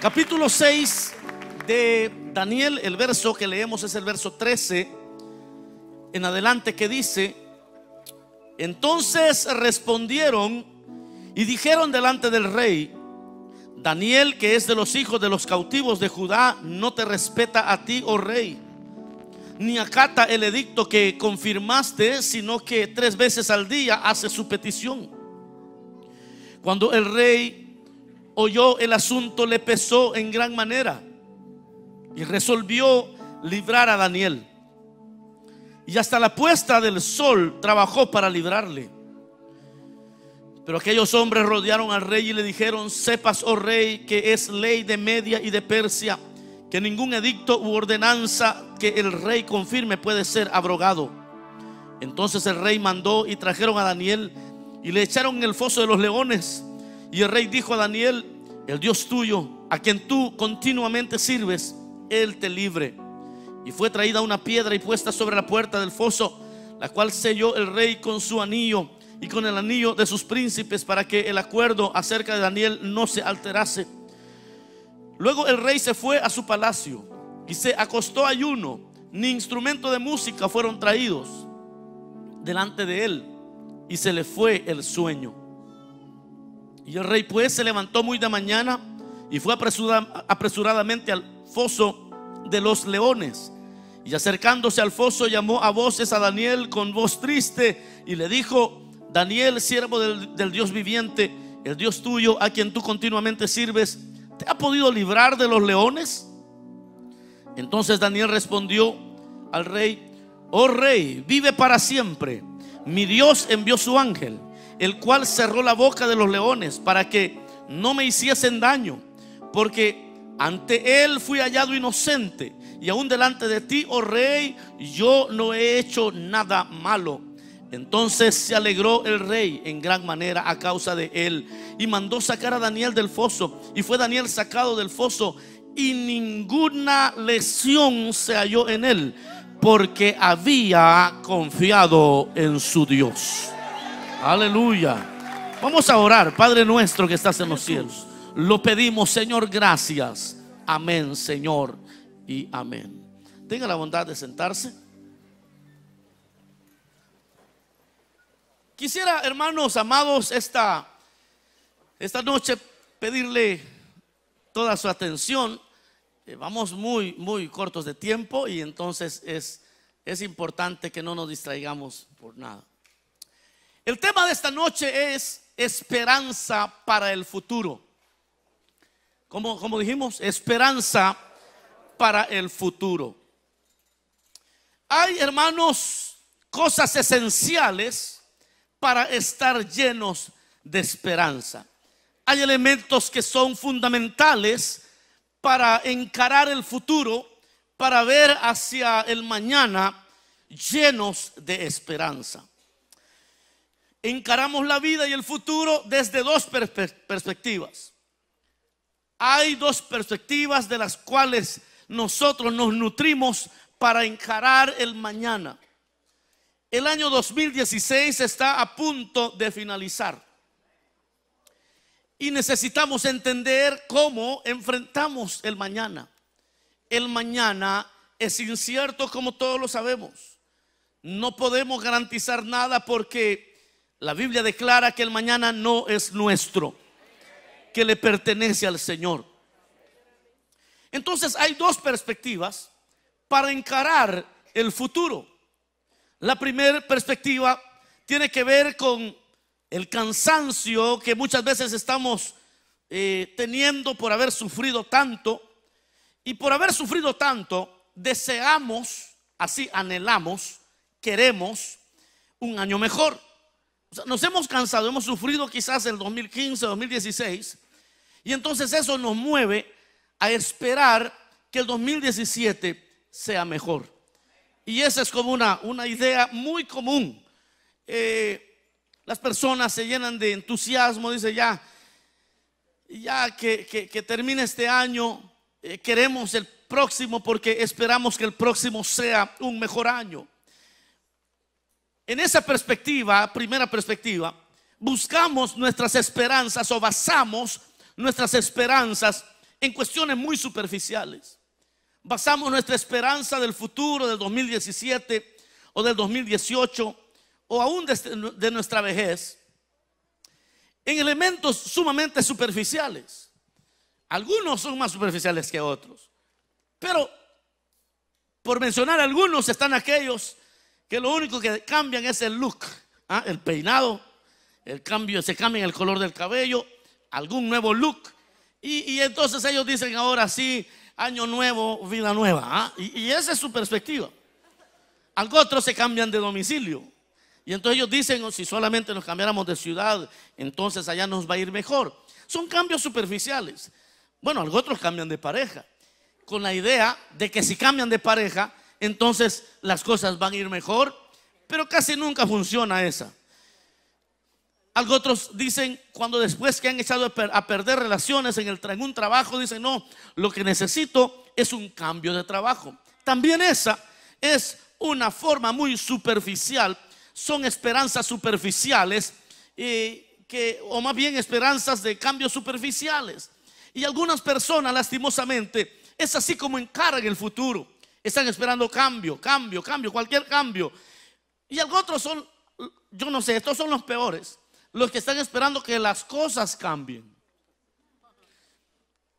Capítulo 6 de Daniel, el verso que leemos es el verso 13 en adelante que dice, entonces respondieron y dijeron delante del rey, Daniel, que es de los hijos de los cautivos de Judá, no te respeta a ti, oh rey, ni acata el edicto que confirmaste, sino que tres veces al día hace su petición. Cuando el rey oyó el asunto, le pesó en gran manera y resolvió librar a Daniel. Y hasta la puesta del sol trabajó para librarle. Pero aquellos hombres rodearon al rey y le dijeron, sepas, oh rey, que es ley de Media y de Persia, que ningún edicto u ordenanza que el rey confirme puede ser abrogado. Entonces el rey mandó y trajeron a Daniel y le echaron en el foso de los leones. Y el rey dijo a Daniel, el Dios tuyo, a quien tú continuamente sirves, Él te libre. Y fue traída una piedra y puesta sobre la puerta del foso, la cual selló el rey con su anillo y con el anillo de sus príncipes para que el acuerdo acerca de Daniel no se alterase. Luego el rey se fue a su palacio y se acostó ayuno, ni instrumento de música fueron traídos delante de él y se le fue el sueño. Y el rey pues se levantó muy de mañana y fue apresuradamente al foso de los leones. Y acercándose al foso llamó a voces a Daniel con voz triste y le dijo, Daniel, siervo del Dios viviente, el Dios tuyo a quien tú continuamente sirves, ¿te ha podido librar de los leones? Entonces Daniel respondió al rey, oh rey, vive para siempre. Mi Dios envió su ángel el cual cerró la boca de los leones para que no me hiciesen daño, porque ante él fui hallado inocente y aún delante de ti, oh rey, yo no he hecho nada malo. Entonces se alegró el rey en gran manera a causa de él y mandó sacar a Daniel del foso y fue Daniel sacado del foso y ninguna lesión se halló en él porque había confiado en su Dios. Aleluya. Vamos a orar, Padre nuestro que estás en los cielos. Lo pedimos, Señor, gracias. Amén, Señor, y amén. Tenga la bondad de sentarse. Quisiera, hermanos, amados, esta, esta noche pedirle toda su atención. Eh, vamos muy, muy cortos de tiempo y entonces es, es importante que no nos distraigamos por nada. El tema de esta noche es esperanza para el futuro. Como, como dijimos, esperanza para el futuro. Hay, hermanos, cosas esenciales para estar llenos de esperanza. Hay elementos que son fundamentales para encarar el futuro, para ver hacia el mañana llenos de esperanza encaramos la vida y el futuro desde dos perspectivas. Hay dos perspectivas de las cuales nosotros nos nutrimos para encarar el mañana. El año 2016 está a punto de finalizar. Y necesitamos entender cómo enfrentamos el mañana. El mañana es incierto como todos lo sabemos. No podemos garantizar nada porque la Biblia declara que el mañana no es nuestro, que le pertenece al Señor. Entonces hay dos perspectivas para encarar el futuro. La primera perspectiva tiene que ver con el cansancio que muchas veces estamos eh, teniendo por haber sufrido tanto. Y por haber sufrido tanto, deseamos, así anhelamos, queremos un año mejor nos hemos cansado, hemos sufrido quizás el 2015, 2016, y entonces eso nos mueve a esperar que el 2017 sea mejor. Y esa es como una, una idea muy común. Eh, las personas se llenan de entusiasmo, dice ya, ya que, termine este año, eh, queremos el próximo porque esperamos que el próximo sea un mejor año. En esa perspectiva, primera perspectiva, buscamos nuestras esperanzas o basamos nuestras esperanzas en cuestiones muy superficiales. Basamos nuestra esperanza del futuro del 2017 o del 2018 o aún este, de, nuestra vejez en elementos sumamente superficiales. Algunos son más superficiales que otros, pero por mencionar algunos están aquellos que lo único que cambian es el look, ¿ah? el peinado, el cambio, se cambia el color del cabello, algún nuevo look. Y, entonces ellos dicen ahora sí, año nuevo, vida nueva. ¿ah? Y, esa es su perspectiva. Algo otros se cambian de domicilio. Y entonces ellos dicen, oh, si solamente nos cambiáramos de ciudad, entonces allá nos va a ir mejor. Son cambios superficiales. Bueno, algunos otros cambian de pareja, con la idea de que si cambian de pareja, entonces las cosas van a ir mejor, pero casi nunca funciona esa. Algo otros dicen cuando después que han echado a perder relaciones en, el, un trabajo, dicen, no, lo que necesito es un cambio de trabajo. También esa es una forma muy superficial, son esperanzas superficiales, que, o más bien esperanzas de cambios superficiales. Y algunas personas, lastimosamente, es así como Encargan el futuro. Están esperando cambio, cambio, cambio, cualquier cambio. Y otros son, yo no sé, estos son los peores, los que están esperando que las cosas cambien.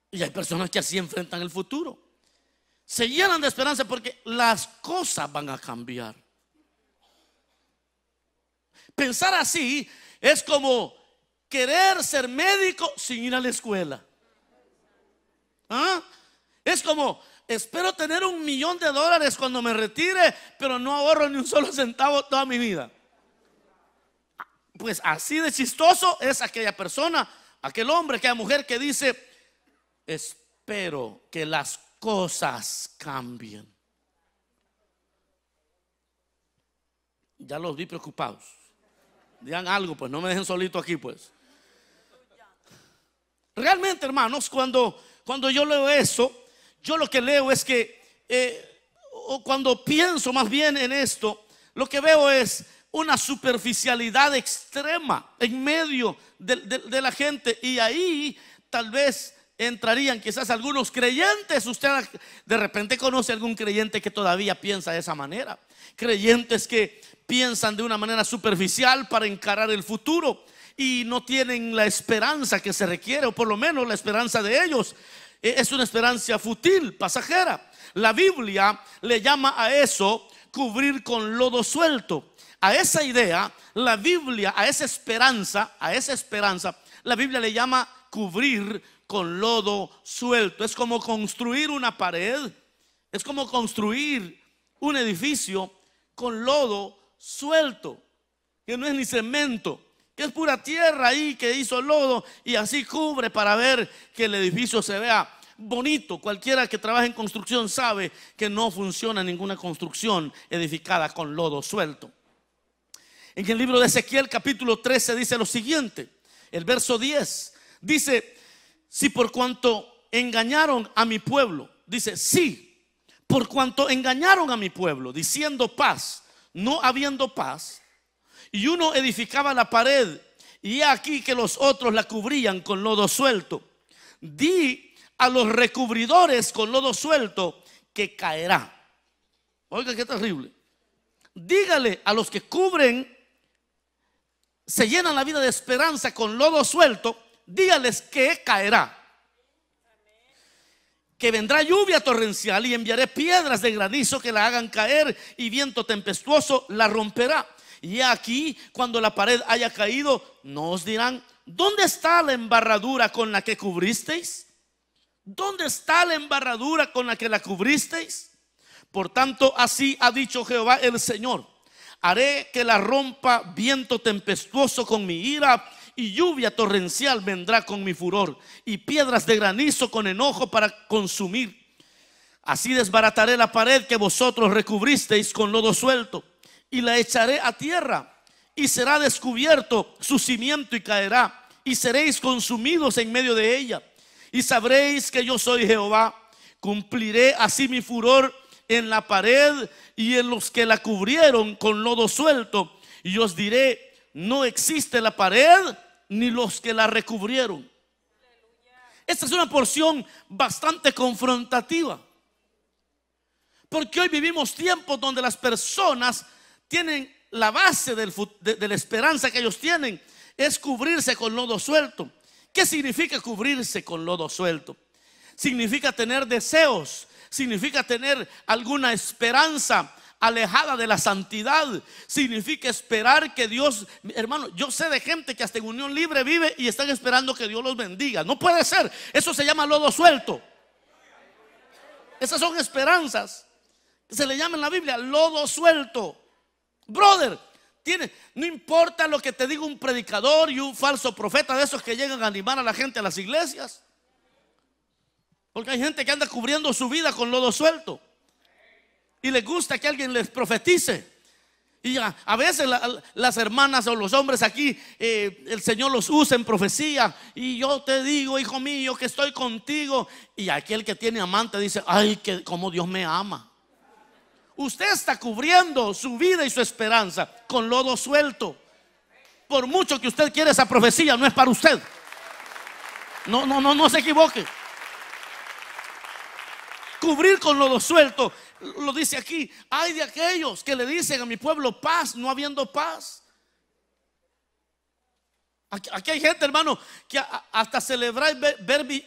Y hay personas que así enfrentan el futuro. Se llenan de esperanza porque las cosas van a cambiar. Pensar así es como querer ser médico sin ir a la escuela. ¿Ah? Es como espero tener un millón de dólares cuando me retire, pero no ahorro ni un solo centavo toda mi vida. Pues así de chistoso es aquella persona, aquel hombre, aquella mujer que dice, espero que las cosas cambien. Ya los vi preocupados. Digan algo, pues no me dejen solito aquí, pues. Realmente, hermanos, cuando, cuando yo leo eso, yo lo que leo es que, eh, o cuando pienso más bien en esto, lo que veo es una superficialidad extrema en medio de, la gente y ahí tal vez entrarían quizás algunos creyentes. Usted de repente conoce algún creyente que todavía piensa de esa manera. Creyentes que piensan de una manera superficial para encarar el futuro y no tienen la esperanza que se requiere, o por lo menos la esperanza de ellos. E-, es una esperanza fútil, pasajera. La Biblia le llama a eso cubrir con lodo suelto. A esa idea, la Biblia, a esa esperanza, a esa esperanza, la Biblia le llama cubrir con lodo suelto. Es como construir una pared, es como construir un edificio con lodo suelto, que no es ni cemento, que es pura tierra ahí que hizo lodo y así cubre para ver que el edificio se vea bonito. Cualquiera que trabaje en construcción sabe que no funciona ninguna construcción edificada con lodo suelto. En el libro de Ezequiel capítulo 13 dice lo siguiente, el verso 10, dice, si por cuanto engañaron a mi pueblo, dice, sí, por cuanto engañaron a mi pueblo, diciendo paz, no habiendo paz, y uno edificaba la pared, y aquí que los otros la cubrían con lodo suelto. Di a los recubridores con lodo suelto que caerá. Oiga, qué terrible. Dígale a los que cubren, se llenan la vida de esperanza con lodo suelto, dígales que caerá. Que vendrá lluvia torrencial y enviaré piedras de granizo que la hagan caer y viento tempestuoso la romperá. Y aquí, cuando la pared haya caído, no os dirán, ¿dónde está la embarradura con la que cubristeis? ¿Dónde está la embarradura con la que la cubristeis? Por tanto, así ha dicho Jehová el Señor. Haré que la rompa viento tempestuoso con mi ira y lluvia torrencial vendrá con mi furor y piedras de granizo con enojo para consumir. Así desbarataré la pared que vosotros recubristeis con lodo suelto y la echaré a tierra y será descubierto su cimiento y caerá y seréis consumidos en medio de ella. Y sabréis que yo soy Jehová. Cumpliré así mi furor en la pared y en los que la cubrieron con lodo suelto. Y os diré, no existe la pared ni los que la recubrieron. Esta es una porción bastante confrontativa. Porque hoy vivimos tiempos donde las personas tienen la base de, la esperanza que ellos tienen, es cubrirse con lodo suelto. ¿Qué significa cubrirse con lodo suelto? Significa tener deseos, significa tener alguna esperanza alejada de la santidad, significa esperar que Dios, hermano, yo sé de gente que hasta en unión libre vive y están esperando que Dios los bendiga. No puede ser, eso se llama lodo suelto. Esas son esperanzas se le llama en la Biblia lodo suelto. Brother, tiene, no importa lo que te diga un predicador y un falso profeta de esos que llegan a animar a la gente a las iglesias. Porque hay gente que anda cubriendo su vida con lodo suelto. Y les gusta que alguien les profetice. Y a, veces las hermanas o los hombres aquí, eh, el Señor los usa en profecía. Y yo te digo, hijo mío, que estoy contigo. Y aquel que tiene amante dice, ay, que como Dios me ama. Usted está cubriendo su vida y su esperanza con lodo suelto. Por mucho que usted quiera esa profecía, no es para usted. No, no, no, no se equivoque. Cubrir con lodo suelto, lo dice aquí, hay de aquellos que le dicen a mi pueblo paz, no habiendo paz. Aquí hay gente, hermano, que hasta celebrar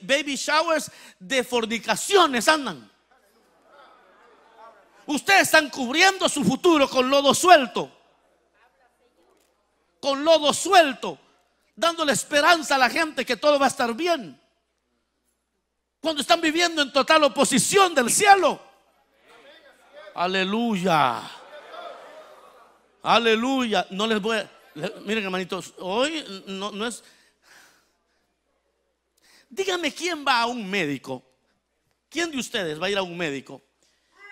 baby showers de fornicaciones andan. Ustedes están cubriendo su futuro con lodo suelto. Con lodo suelto. Dándole esperanza a la gente que todo va a estar bien. Cuando están viviendo en total oposición del cielo. Aleluya. Aleluya. No les voy a. Miren, hermanitos, hoy no, no es. Dígame quién va a un médico. ¿Quién de ustedes va a ir a un médico?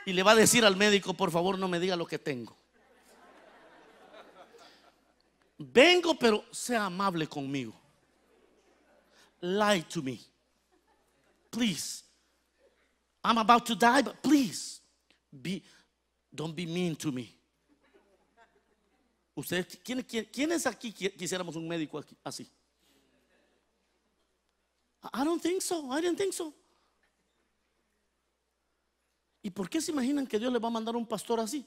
y le va a decir al médico, por favor, no me diga lo que tengo. Vengo, pero sea amable conmigo. Lie to me. Please. I'm about to die, but please don't be mean to me. Ustedes, ¿quiénes aquí quisiéramos un médico aquí, así? I don't think so. I didn't think so. ¿Y por qué se imaginan que Dios les va a mandar un pastor así?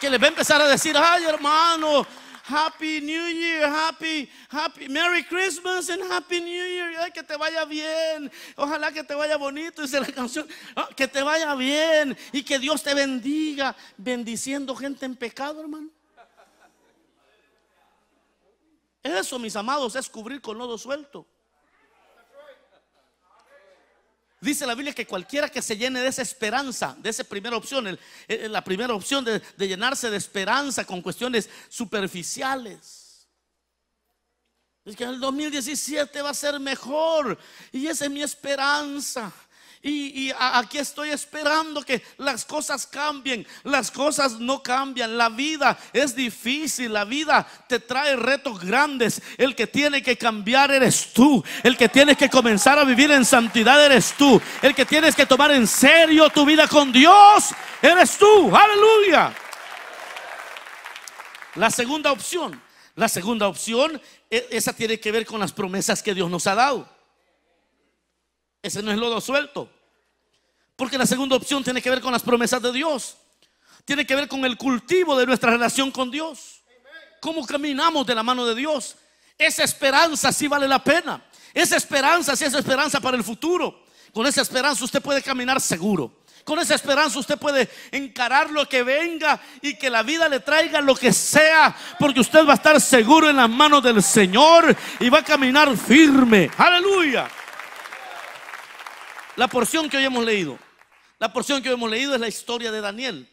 Que, les va a empezar a decir, ay hermano, Happy New Year, Happy, Happy, Merry Christmas and Happy New Year. que te vaya bien. Ojalá que te vaya bonito, dice la canción. Ah, que te vaya bien y que Dios te bendiga, bendiciendo gente en pecado, hermano. Eso, mis amados, es cubrir con lodo suelto. Dice la Biblia que cualquiera que se llene de esa esperanza, de esa primera opción, eh, la primera opción de, de llenarse de esperanza con cuestiones superficiales. Es que el 2017 va a ser mejor y esa es mi esperanza. Y, aquí estoy esperando que las cosas cambien. Las cosas no cambian. La vida es difícil. La vida te trae retos grandes. El que tiene que cambiar eres tú. El que tienes que comenzar a vivir en santidad eres tú. El que tienes que tomar en serio tu vida con Dios eres tú. Aleluya. La segunda opción. La segunda opción, e, esa tiene que ver con las promesas que Dios nos ha dado. Ese no es lodo suelto. Porque la segunda opción tiene que ver con las promesas de Dios. Tiene que ver con el cultivo de nuestra relación con Dios. Cómo caminamos de la mano de Dios. Esa esperanza sí vale la pena. Esa esperanza sí es esperanza para el futuro. Con esa esperanza usted puede caminar seguro. Con esa esperanza usted puede encarar lo que venga y que la vida le traiga lo que sea, porque usted va a estar seguro en las manos del Señor y va a caminar firme. Aleluya. La porción que hoy hemos leído, la porción que hoy hemos leído es la historia de Daniel.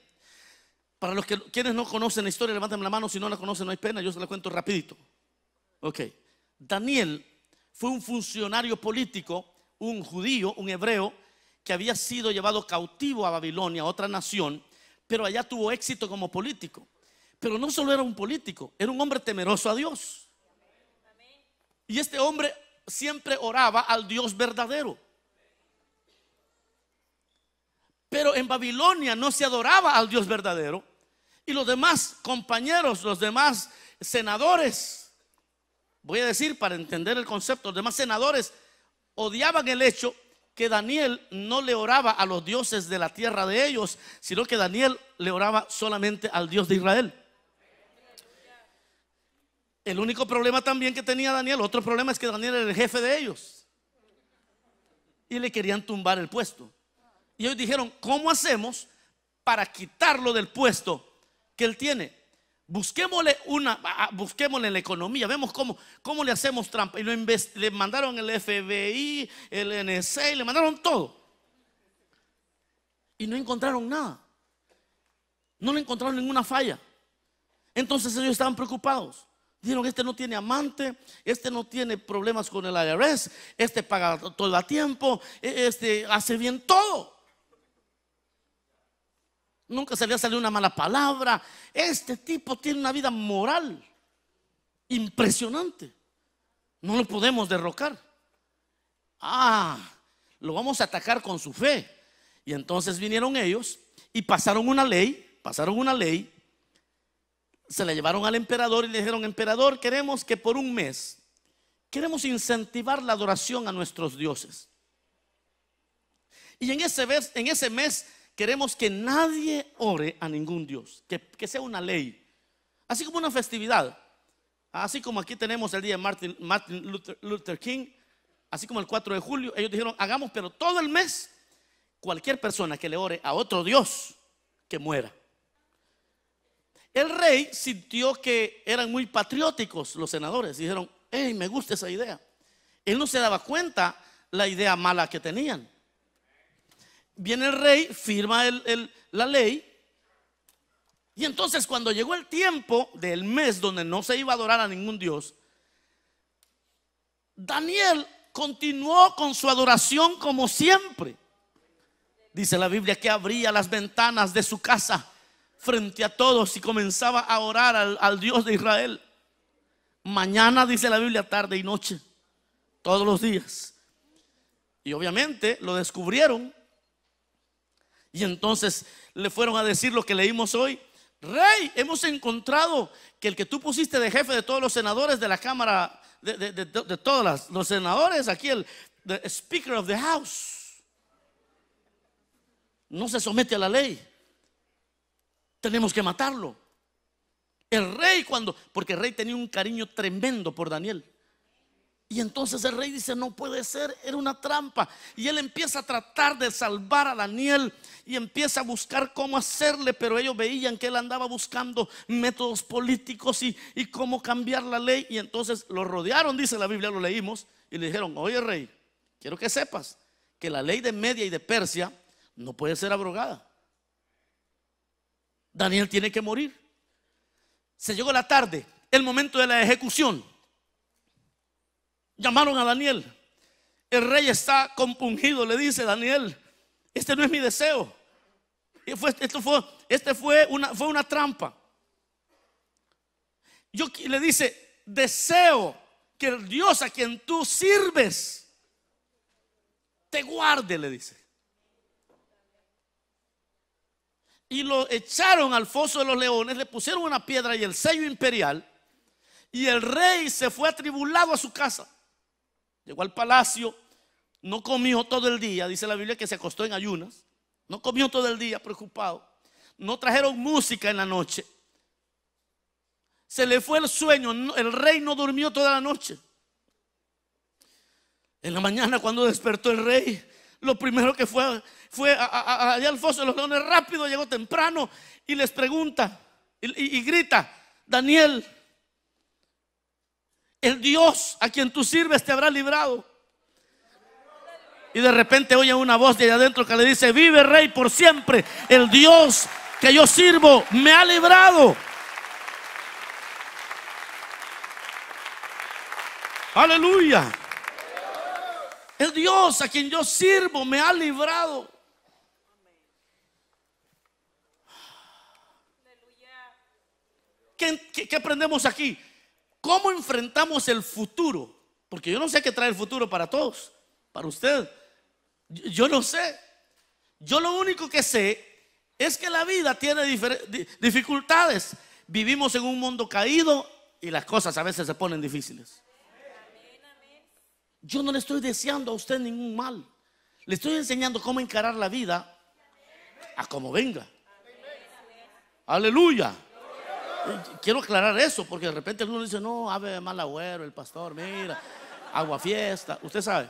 Para los que quienes no conocen la historia, levanten la mano, si no la conocen no hay pena, yo se la cuento rapidito. Ok. Daniel fue un funcionario político, un judío, un hebreo, que había sido llevado cautivo a Babilonia, otra nación, pero allá tuvo éxito como político. Pero no solo era un político, era un hombre temeroso a Dios. Y este hombre siempre oraba al Dios verdadero. Pero en Babilonia no se adoraba al Dios verdadero. Y los demás compañeros, los demás senadores, voy a decir para entender el concepto, los demás senadores odiaban el hecho que Daniel no le oraba a los dioses de la tierra de ellos, sino que Daniel le oraba solamente al Dios de Israel. El único problema también que tenía Daniel, otro problema es que Daniel era el jefe de ellos. Y le querían tumbar el puesto. Y ellos dijeron, ¿cómo hacemos para quitarlo del puesto que él tiene? Busquémosle una, busquémosle en la economía, vemos cómo, cómo le hacemos trampa. Y lo le mandaron el FBI, el NSA, le mandaron todo. Y no encontraron nada. No le encontraron ninguna falla. Entonces ellos estaban preocupados. Dijeron, este no tiene amante, este no tiene problemas con el IRS, este paga todo a tiempo, e-, este hace bien todo. Nunca se le ha salido una mala palabra. Este tipo tiene una vida moral impresionante. No lo podemos derrocar. Ah, lo vamos a atacar con su fe. Y entonces vinieron ellos y pasaron una ley, pasaron una ley, se la llevaron al emperador y le dijeron, emperador, queremos que por un mes, queremos incentivar la adoración a nuestros dioses. Y en ese, mes, en ese mes queremos que nadie ore a ningún Dios, que, sea una ley, así como una festividad. Así como aquí tenemos el día de Martin, Luther, King, así como el 4 de julio, ellos dijeron, hagamos, pero todo el mes, cualquier persona que le ore a otro Dios, que muera. El rey sintió que eran muy patrióticos los senadores. Dijeron, hey, me gusta esa idea. Él no se daba cuenta la idea mala que tenían viene el rey, firma la ley. Y entonces cuando llegó el tiempo del mes donde no se iba a adorar a ningún dios, Daniel continuó con su adoración como siempre. Dice la Biblia que abría las ventanas de su casa frente a todos y comenzaba a orar al Dios de Israel. Mañana, dice la Biblia, tarde y noche, todos los días. Y obviamente lo descubrieron y entonces le fueron a decir lo que leímos hoy. Rey, hemos encontrado que el que tú pusiste de jefe de todos los senadores de la Cámara, de, todos los senadores, aquí el Speaker of the House, no se somete a la ley. Tenemos que matarlo. El rey cuando, porque el rey tenía un cariño tremendo por Daniel. Y entonces el rey dice, no puede ser, era una trampa. Y él empieza a tratar de salvar a Daniel y empieza a buscar cómo hacerle, pero ellos veían que él andaba buscando métodos políticos y, cómo cambiar la ley. Y entonces lo rodearon, dice la Biblia, lo leímos, y le dijeron, oye rey, quiero que sepas que la ley de Media y de Persia no puede ser abrogada. Daniel tiene que morir. Se llegó la tarde, el momento de la ejecución. Llamaron a Daniel. El rey está compungido, le dice Daniel, este no es mi deseo. Esto fue, este fue una, fue una trampa. Yo le dice, deseo que el Dios a quien tú sirves te guarde, le dice. Y lo echaron al foso de los leones, le pusieron una piedra y el sello imperial. Y el rey se fue atribulado a su casa. Llegó al palacio, no comió todo el día, dice la Biblia que se acostó en ayunas, no comió todo el día preocupado, no trajeron música en la noche, se le fue el sueño, el rey no durmió toda la noche. En la mañana cuando despertó el rey, lo primero que fue fue allá al foso de los leones rápido, llegó temprano y les pregunta y grita, Daniel, el Dios a quien tú sirves te habrá librado. Y de repente oye una voz de allá adentro que le dice, vive rey por siempre, el Dios que yo sirvo me ha librado. Aleluya. El Dios a quien yo sirvo me ha librado. ¿Qué, qué aprendemos aquí? cómo enfrentamos el futuro, porque yo no sé qué trae el futuro para todos, para usted. Yo no sé. Yo lo único que sé es que la vida tiene dificultades. Vivimos en un mundo caído y las cosas a veces se ponen difíciles. Yo no le estoy deseando a usted ningún mal. Le estoy enseñando cómo encarar la vida a como venga. Aleluya. Quiero aclarar eso, porque de repente Uno dice, no, ave de mal agüero, el pastor, mira, agua fiesta, usted sabe.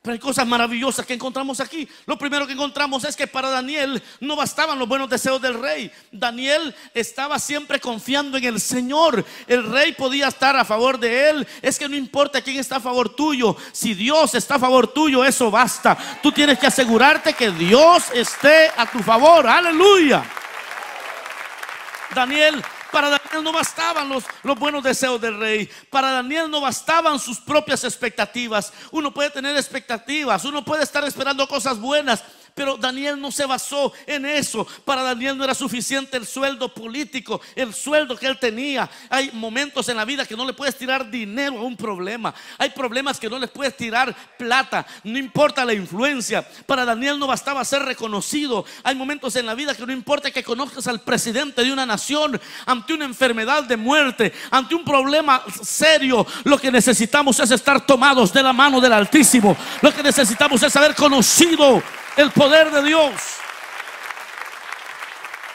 Pero hay cosas maravillosas que encontramos aquí. Lo primero que encontramos es que para Daniel no bastaban los buenos deseos del rey. Daniel estaba siempre confiando en el Señor. El rey podía estar a favor de él. Es que no importa quién está a favor tuyo. Si Dios está a favor tuyo, eso basta. Tú tienes que asegurarte que Dios esté a tu favor. Aleluya. Daniel, para Daniel no bastaban los, los, buenos deseos del rey. Para Daniel no bastaban sus propias expectativas. Uno puede tener expectativas, uno puede estar esperando cosas buenas, pero Daniel no se basó en eso. Para Daniel no era suficiente el sueldo político, el sueldo que él tenía. Hay momentos en la vida que no le puedes tirar dinero a un problema. Hay problemas que no les puedes tirar plata. No importa la influencia. Para Daniel no bastaba ser reconocido. Hay momentos en la vida que no importa que conozcas al presidente de una nación ante una enfermedad de muerte, ante un problema serio. Lo que necesitamos es estar tomados de la mano del Altísimo. Lo que necesitamos es haber conocido el poder de Dios.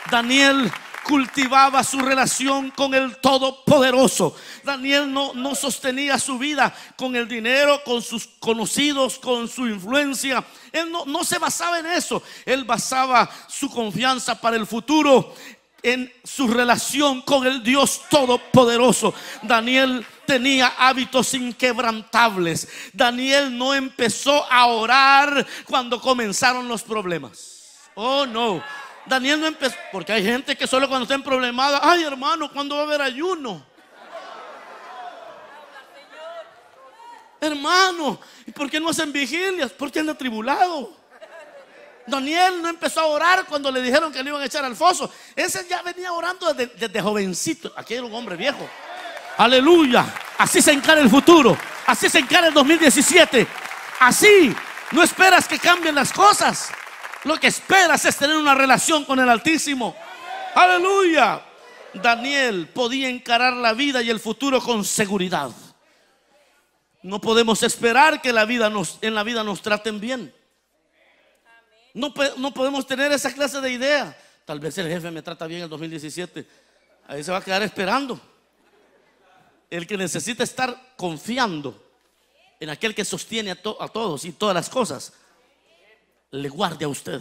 Daniel cultivaba su relación con el Todopoderoso. Daniel no, sostenía su vida con el dinero, con sus conocidos, con su influencia. Él no, no se basaba en eso. Él basaba su confianza para el futuro en su relación con el Dios Todopoderoso. Daniel tenía hábitos inquebrantables. Daniel no empezó a orar cuando comenzaron los problemas. Oh, no. Daniel no empezó, porque hay gente que solo cuando en problemas, ay hermano, ¿cuándo va a haber ayuno? Hermano, ¿y por qué no hacen vigilias? Porque anda tribulado. Daniel no empezó a orar cuando le dijeron que le iban a echar al foso. Ese ya venía orando desde, jovencito. Aquí era un hombre viejo. Aleluya. Así se encara el futuro. Así se encara el 2017. Así no esperas que cambien las cosas. Lo que esperas es tener una relación con el Altísimo. Aleluya. Daniel podía encarar la vida y el futuro con seguridad. No podemos esperar que la vida nos, en la vida nos traten bien. No, no podemos tener esa clase de idea. Tal vez el jefe me trata bien el 2017. Ahí se va a quedar esperando. El que necesita estar confiando en aquel que sostiene a, todos y todas las cosas, le guarde a usted.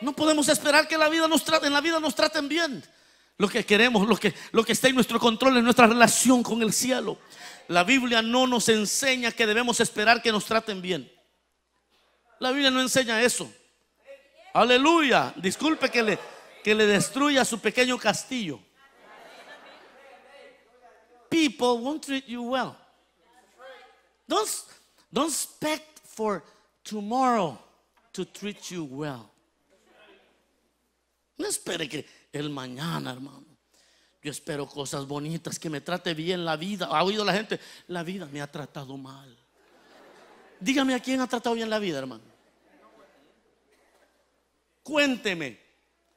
No podemos esperar que la vida nos trate, en la vida nos traten bien. Lo que queremos, lo que, lo que está en nuestro control En nuestra relación con el cielo. La Biblia no nos enseña que debemos esperar que nos traten bien. La Biblia no enseña eso. Aleluya. Disculpe que le, que le destruya su pequeño castillo. People won't treat you well. Don't, don't expect for tomorrow to treat you well. No espere que el mañana, hermano. Yo espero cosas bonitas, que me trate bien la vida. ¿Ha oído la gente? La vida me ha tratado mal. Dígame a quién ha tratado bien la vida, hermano cuénteme,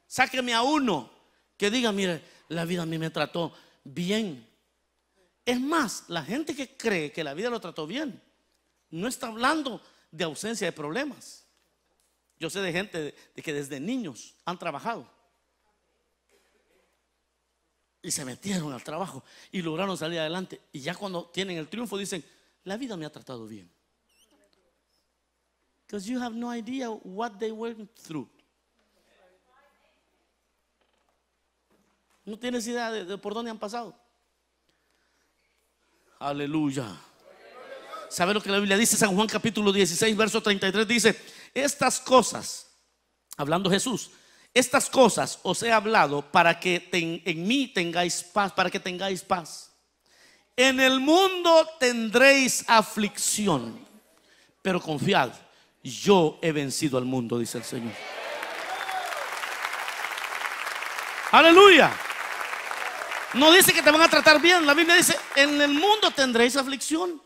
sáqueme a uno que diga, mire, la vida a mí me trató bien. Es más, la gente que cree que la vida lo trató bien, no está hablando de ausencia de problemas. Yo sé de gente que desde niños han trabajado y se metieron al trabajo y lograron salir adelante. Y ya cuando tienen el triunfo dicen, la vida me ha tratado bien. Because you have no idea what they went through. No tienes idea de, por dónde han pasado. Aleluya. ¿Sabe lo que la Biblia dice? San Juan capítulo 16, verso 33 dice, estas cosas, hablando Jesús, estas cosas os he hablado para que en mí tengáis paz, para que tengáis paz. En el mundo tendréis aflicción, pero confiad, yo he vencido al mundo, dice el Señor. Aleluya. No dice que te van a tratar bien. La Biblia dice, en el mundo tendréis aflicción.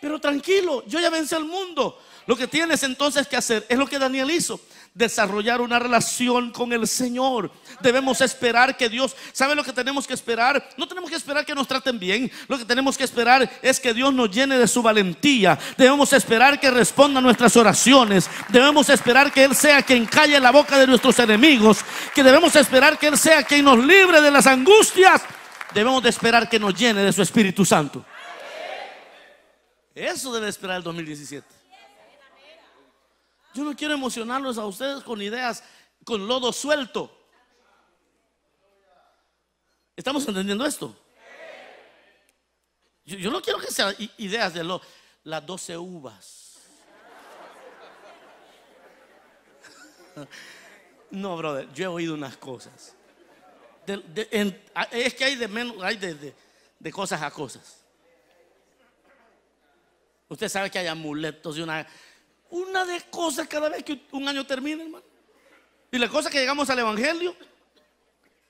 Pero tranquilo, yo ya vencí al mundo. Lo que tienes entonces que hacer es lo que Daniel hizo. Desarrollar una relación con el Señor. Debemos esperar que Dios, ¿sabe lo que tenemos que esperar? No tenemos que esperar que nos traten bien. Lo que tenemos que esperar es que Dios nos llene de su valentía. Debemos esperar que responda a nuestras oraciones. Debemos esperar que Él sea quien calle la boca de nuestros enemigos. Que debemos esperar que Él sea quien nos libre de las angustias debemos de esperar que nos llene de su Espíritu Santo. Eso debe esperar el 2017. Yo no quiero emocionarlos a ustedes con ideas, con lodo suelto. ¿Estamos entendiendo esto? Yo, no quiero que sean ideas de lodo las 12 uvas. No, brother, yo he oído unas cosas es que hay de menos, hay de, cosas a cosas. Usted sabe que hay amuletos y una, una de cosas cada vez que un año termina, hermano. Y la cosa es que llegamos al Evangelio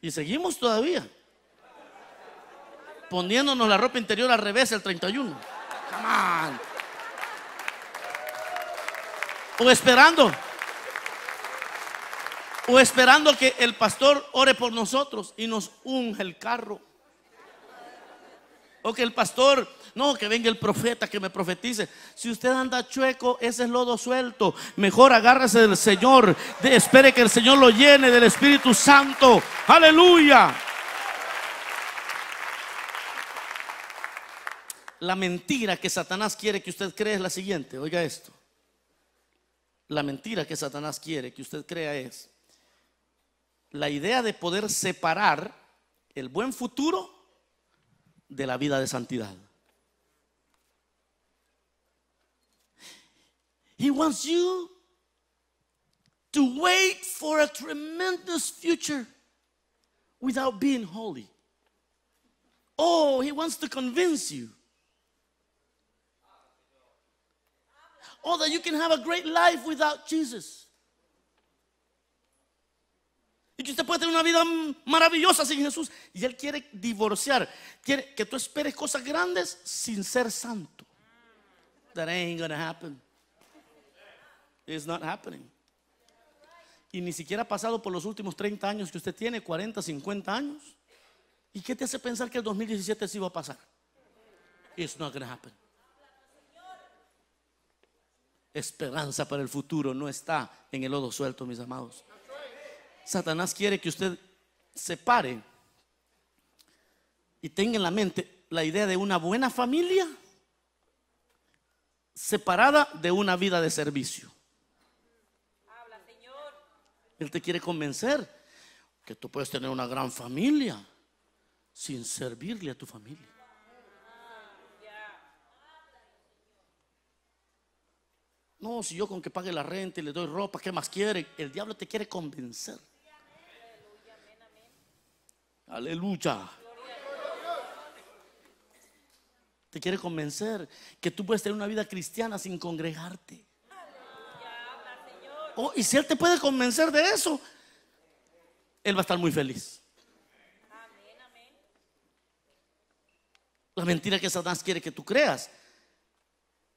y seguimos todavía poniéndonos la ropa interior al revés el 31. Come on. O esperando o esperando que el pastor ore por nosotros y nos unja el carro. O que el pastor, no, que venga el profeta que me profetice. Si usted anda chueco, ese es lodo suelto. Mejor agárrese del Señor. espere que el Señor lo llene del Espíritu Santo. Aleluya. La mentira que Satanás quiere que usted cree es la siguiente. Oiga esto. La mentira que Satanás quiere que usted crea es la idea de poder separar el buen futuro de la vida de santidad. He wants you to wait for a tremendous future without being holy. Oh, he wants to convince you. Oh, that you can have a great life without Jesus. Y que usted puede tener una vida maravillosa sin Jesús. Y Él quiere divorciar. Quiere que tú esperes cosas grandes sin ser santo. That ain't gonna happen. It's not happening. Y ni siquiera ha pasado por los últimos 30 años que usted tiene, 40, 50 años. ¿Y qué te hace pensar que el 2017 sí va a pasar? It's not gonna happen. Esperanza para el futuro no está en el lodo suelto, mis amados. Satanás quiere que usted separe y tenga en la mente la idea de una buena familia separada de una vida de servicio. Habla, Señor. Él te quiere convencer que tú puedes tener una gran familia sin servirle a tu familia. No, si yo con que pague la renta y le doy ropa, ¿qué más quiere? El diablo te quiere convencer. Aleluya. Te quiere convencer que tú puedes tener una vida cristiana sin congregarte. Oh, y si Él te puede convencer de eso, Él va a estar muy feliz. La mentira que Satanás quiere que tú creas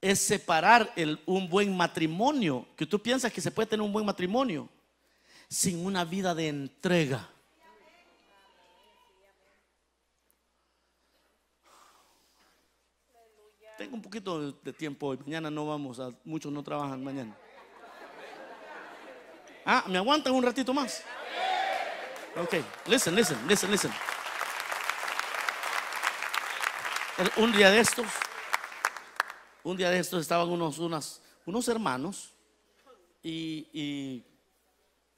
es separar un buen matrimonio, que tú piensas que se puede tener un buen matrimonio, sin una vida de entrega. un poquito de tiempo hoy, mañana no vamos, muchos no trabajan mañana. Ah, ¿me aguantan un ratito más? Ok, listen, listen, listen, listen. Un día de estos, un día de estos estaban unos, unas, unos hermanos y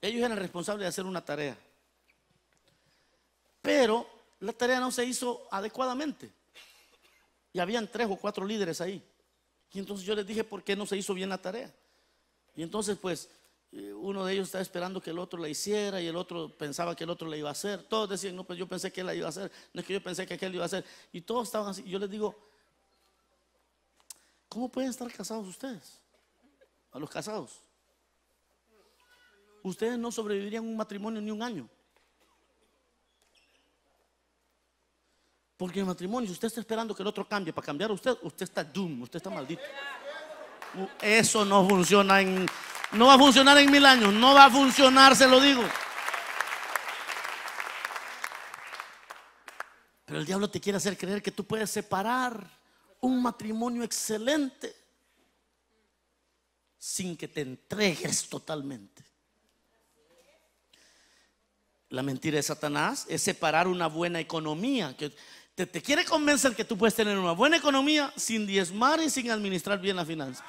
ellos eran responsables de hacer una tarea. Pero la tarea no se hizo adecuadamente. Y habían tres o cuatro líderes ahí. Y entonces yo les dije por qué no se hizo bien la tarea. Y entonces pues eh, uno de ellos estaba esperando que el otro la hiciera y el otro pensaba que el otro la iba a hacer. Todos decían, no, pues yo pensé que él la iba a hacer, no es que yo pensé que aquel la iba a hacer. Y todos estaban así. Yo les digo, ¿cómo pueden estar casados ustedes? A los casados. Ustedes no sobrevivirían un matrimonio ni un año. Porque el matrimonio, si usted está esperando que el otro cambie para cambiar a usted, usted está doom, usted está maldito. Eso no funciona en, no va a funcionar en mil años, no va a funcionar, se lo digo. Pero el diablo te quiere hacer creer que tú puedes separar un matrimonio excelente sin que te entregues totalmente. La mentira de Satanás es separar una buena economía. Que te, quiere convencer que tú puedes tener una buena economía sin diezmar y sin administrar bien las finanzas.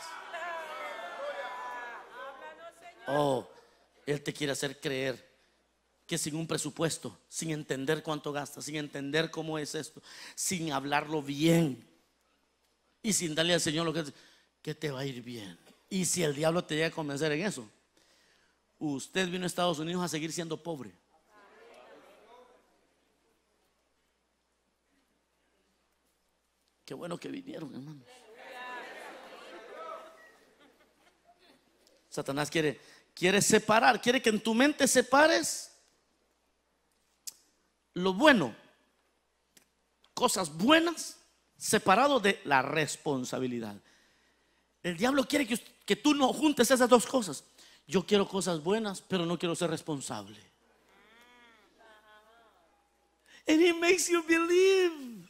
Oh, Él te quiere hacer creer que sin un presupuesto, sin entender cuánto gasta, sin entender cómo es esto, sin hablarlo bien y sin darle al Señor lo que, que te va a ir bien. Y si el diablo te llega a convencer en eso, usted vino a Estados Unidos a seguir siendo pobre. Qué bueno que vinieron, hermanos Satanás quiere, quiere separar, quiere que en tu mente separes lo bueno, cosas buenas, separado de la responsabilidad. El diablo quiere que, que tú no juntes esas dos cosas. Yo quiero cosas buenas, pero no quiero ser responsable. And he makes you believe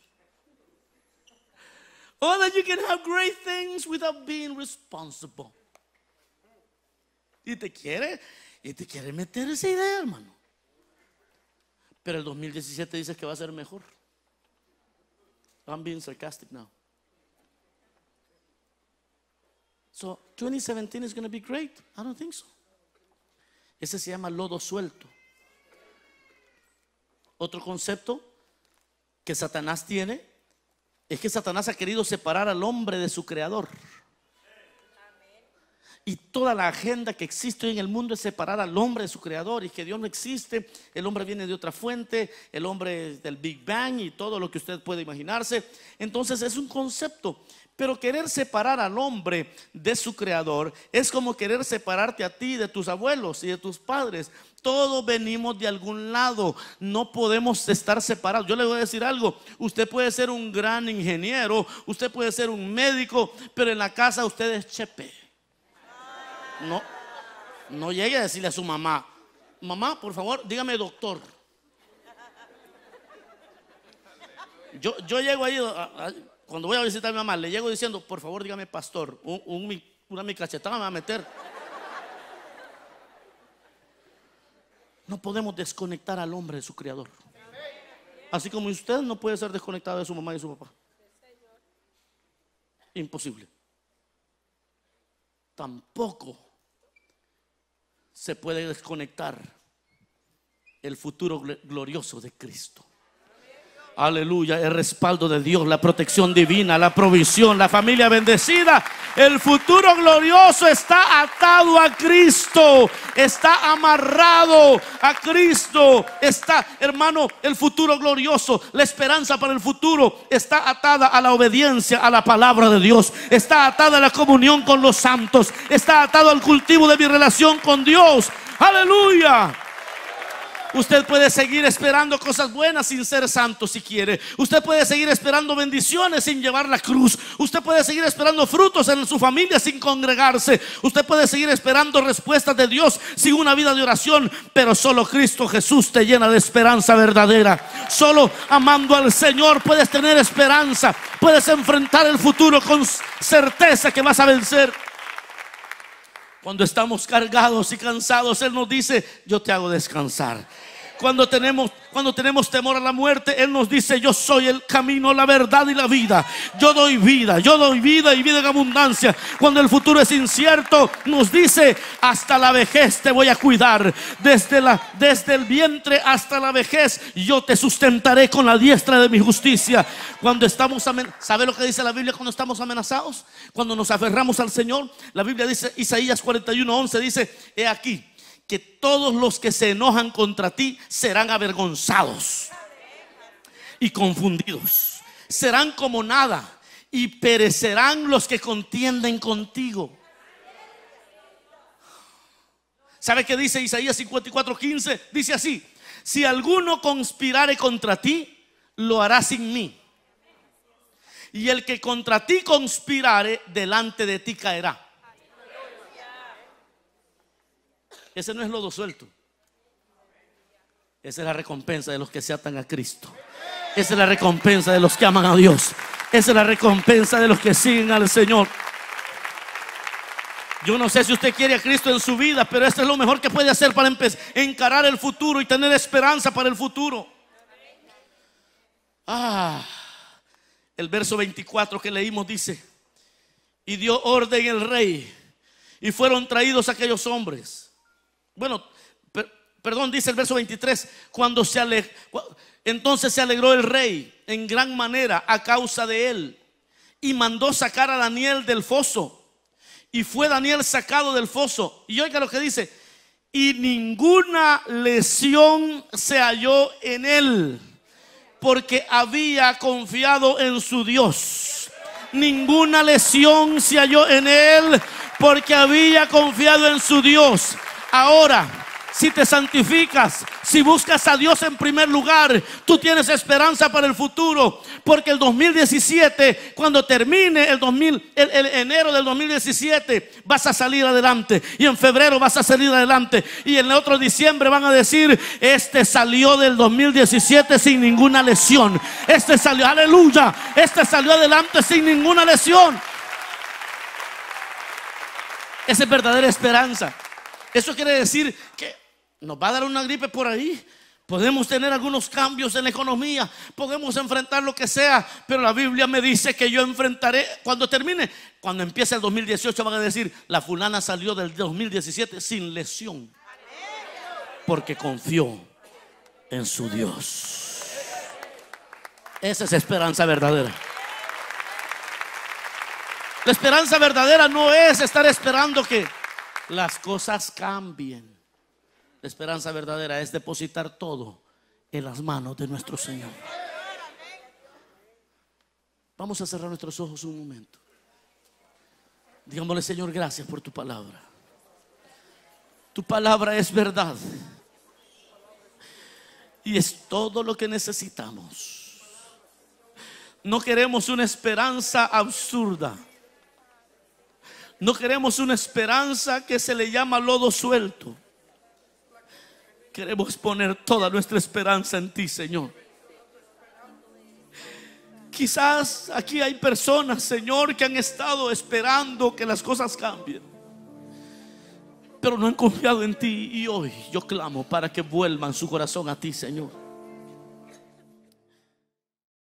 Oh, that you can have great things without being responsible. Y te quiere, y te quiere meter esa idea, hermano. Pero el 2017 dice que va a ser mejor. I'm being sarcastic now. So 2017 is going to be great. I don't think so. Ese se llama lodo suelto. Otro concepto que Satanás tiene es que Satanás ha querido separar al hombre de su creador. Y toda la agenda que existe hoy en el mundo es separar al hombre de su creador y que Dios no existe, el hombre viene de otra fuente, el hombre es del Big Bang y todo lo que usted puede imaginarse. Entonces es un concepto, pero querer separar al hombre de su creador es como querer separarte a ti de tus abuelos y de tus padres, todos venimos de algún lado. No podemos estar separados. Yo le voy a decir algo. Usted puede ser un gran ingeniero, usted puede ser un médico, pero en la casa usted es chepe. No, no llegue a decirle a su mamá, mamá, por favor, dígame doctor. Yo, yo llego ahí, cuando voy a visitar a mi mamá, le llego diciendo, por favor, dígame pastor. una mi cachetada me va a meter. No podemos desconectar al hombre de su creador. Así como usted no puede ser desconectado de su mamá y su papá. Imposible. Tampoco se puede desconectar el futuro glorioso de Cristo. Aleluya, el respaldo de Dios, la protección divina, la provisión, la familia bendecida. El futuro glorioso está atado a Cristo, está amarrado a Cristo. Está, hermano, el futuro glorioso, la esperanza para el futuro está atada a la obediencia a la palabra de Dios, está atada a la comunión con los santos, está atado al cultivo de mi relación con Dios. Aleluya. Usted puede seguir esperando cosas buenas sin ser santo si quiere. Usted puede seguir esperando bendiciones sin llevar la cruz. Usted puede seguir esperando frutos en su familia sin congregarse. Usted puede seguir esperando respuestas de Dios sin una vida de oración. Pero solo Cristo Jesús te llena de esperanza verdadera. Solo amando al Señor puedes tener esperanza. Puedes enfrentar el futuro con certeza que vas a vencer. Cuando estamos cargados y cansados, Él nos dice, yo te hago descansar. Cuando tenemos, cuando tenemos temor a la muerte, Él nos dice, yo soy el camino, la verdad y la vida. Yo doy vida, yo doy vida y vida en abundancia. Cuando el futuro es incierto, nos dice, hasta la vejez te voy a cuidar. Desde, la, desde el vientre hasta la vejez, yo te sustentaré con la diestra de mi justicia. Cuando estamos ¿sabe lo que dice la Biblia cuando estamos amenazados? Cuando nos aferramos al Señor, la Biblia dice, Isaías 41, 11 dice, he aquí que todos los que se enojan contra ti serán avergonzados y confundidos. Serán como nada y perecerán los que contienden contigo. ¿Sabe qué dice Isaías 54:15? Dice así, si alguno conspirare contra ti, lo hará sin mí. Y el que contra ti conspirare, delante de ti caerá. Ese no es lodo suelto. Esa es la recompensa de los que se atan a Cristo. Esa es la recompensa de los que aman a Dios. Esa es la recompensa de los que siguen al Señor. Yo no sé si usted quiere a Cristo en su vida, pero esto es lo mejor que puede hacer para encarar el futuro y tener esperanza para el futuro. Ah, el verso 24 que leímos dice, y dio orden el rey, y fueron traídos aquellos hombres bueno, perdón, dice el verso 23, cuando se ale, entonces se alegró el rey en gran manera a causa de él y mandó sacar a Daniel del foso. Y fue Daniel sacado del foso. Y oiga lo que dice, y ninguna lesión se halló en él, porque había confiado en su Dios. Ninguna lesión se halló en él, porque había confiado en su Dios. Ahora, si te santificas, si buscas a Dios en primer lugar, tú tienes esperanza para el futuro. Porque el 2017, cuando termine el, el, enero del 2017, vas a salir adelante. Y en febrero vas a salir adelante. Y en el otro diciembre van a decir, este salió del 2017 sin ninguna lesión. Este salió, aleluya, este salió adelante sin ninguna lesión. Esa es verdadera esperanza. Eso quiere decir que nos va a dar una gripe por ahí. Podemos tener algunos cambios en la economía, podemos enfrentar lo que sea, pero la Biblia me dice que yo enfrentaré cuando termine, cuando empiece el 2018 van a decir, la fulana salió del 2017 sin lesión, porque confió en su Dios. Esa es esperanza verdadera. La esperanza verdadera no es estar esperando que las cosas cambien. La esperanza verdadera es depositar todo en las manos de nuestro Señor. Vamos a cerrar nuestros ojos un momento. Digámosle, Señor, gracias por tu palabra. Tu palabra es verdad. Y es todo lo que necesitamos. No queremos una esperanza absurda. No queremos una esperanza que se le llama lodo suelto. Queremos poner toda nuestra esperanza en ti, Señor. Quizás aquí hay personas, Señor, que han estado esperando que las cosas cambien, pero no han confiado en ti y hoy yo clamo para que vuelvan su corazón a ti, Señor.